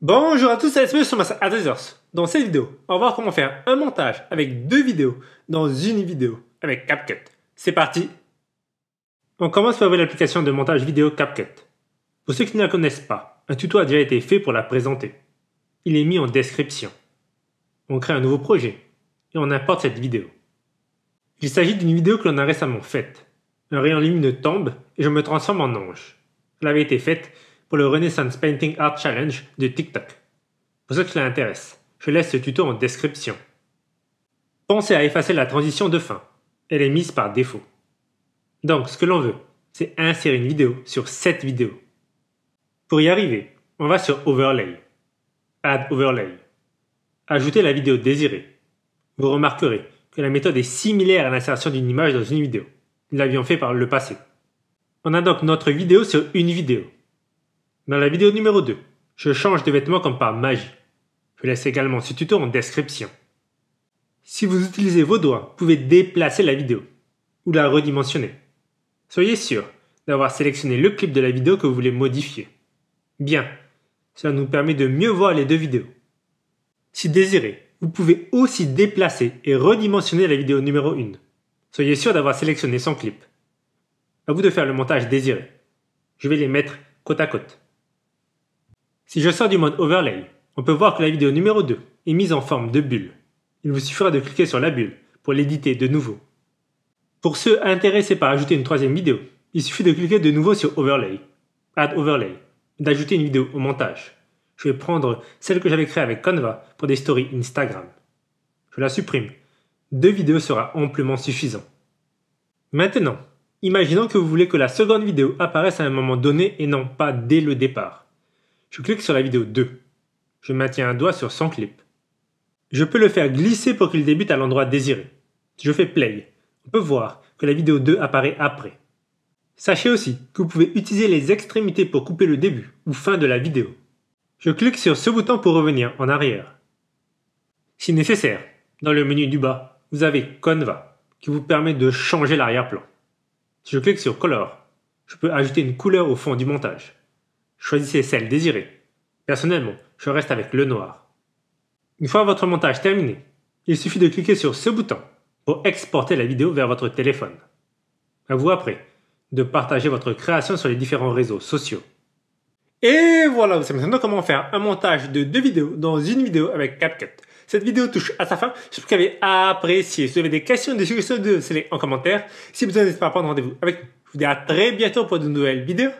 Bonjour à tous, c'est bienvenue sur Advisors. Dans cette vidéo, on va voir comment faire un montage avec deux vidéos dans une vidéo avec CapCut. C'est parti On commence par ouvrir l'application de montage vidéo CapCut. Pour ceux qui ne la connaissent pas, un tuto a déjà été fait pour la présenter. Il est mis en description. On crée un nouveau projet et on importe cette vidéo. Il s'agit d'une vidéo que l'on a récemment faite. Un rayon lumineux tombe et je me transforme en ange. Elle avait été faite pour le Renaissance Painting Art Challenge de TikTok. Pour ceux qui l'intéressent, je laisse ce tuto en description. Pensez à effacer la transition de fin. Elle est mise par défaut. Donc, ce que l'on veut, c'est insérer une vidéo sur cette vidéo. Pour y arriver, on va sur Overlay. Add Overlay. Ajoutez la vidéo désirée. Vous remarquerez que la méthode est similaire à l'insertion d'une image dans une vidéo. Nous l'avions fait par le passé. On a donc notre vidéo sur une vidéo. Dans la vidéo numéro 2, je change de vêtements comme par magie. Je laisse également ce tuto en description. Si vous utilisez vos doigts, vous pouvez déplacer la vidéo ou la redimensionner. Soyez sûr d'avoir sélectionné le clip de la vidéo que vous voulez modifier. Bien, cela nous permet de mieux voir les deux vidéos. Si désiré, vous pouvez aussi déplacer et redimensionner la vidéo numéro 1. Soyez sûr d'avoir sélectionné son clip. À vous de faire le montage désiré. Je vais les mettre côte à côte. Si je sors du mode Overlay, on peut voir que la vidéo numéro 2 est mise en forme de bulle. Il vous suffira de cliquer sur la bulle pour l'éditer de nouveau. Pour ceux intéressés par ajouter une troisième vidéo, il suffit de cliquer de nouveau sur Overlay, Add Overlay, d'ajouter une vidéo au montage. Je vais prendre celle que j'avais créée avec Canva pour des stories Instagram. Je la supprime. Deux vidéos sera amplement suffisant. Maintenant, imaginons que vous voulez que la seconde vidéo apparaisse à un moment donné et non pas dès le départ. Je clique sur la vidéo 2. Je maintiens un doigt sur 100 clips. Je peux le faire glisser pour qu'il débute à l'endroit désiré. Si je fais play, on peut voir que la vidéo 2 apparaît après. Sachez aussi que vous pouvez utiliser les extrémités pour couper le début ou fin de la vidéo. Je clique sur ce bouton pour revenir en arrière. Si nécessaire, dans le menu du bas, vous avez Conva qui vous permet de changer l'arrière-plan. Si je clique sur Color, je peux ajouter une couleur au fond du montage. Choisissez celle désirée. Personnellement, je reste avec le noir. Une fois votre montage terminé, il suffit de cliquer sur ce bouton pour exporter la vidéo vers votre téléphone. À vous après de partager votre création sur les différents réseaux sociaux. Et voilà, vous savez maintenant comment faire un montage de deux vidéos dans une vidéo avec CapCut. Cette vidéo touche à sa fin. J'espère que vous avez apprécié. Si vous avez des questions, des suggestions, de les en commentaire. Si besoin, n'hésitez pas à prendre rendez-vous avec nous. Je vous dis à très bientôt pour de nouvelles vidéos.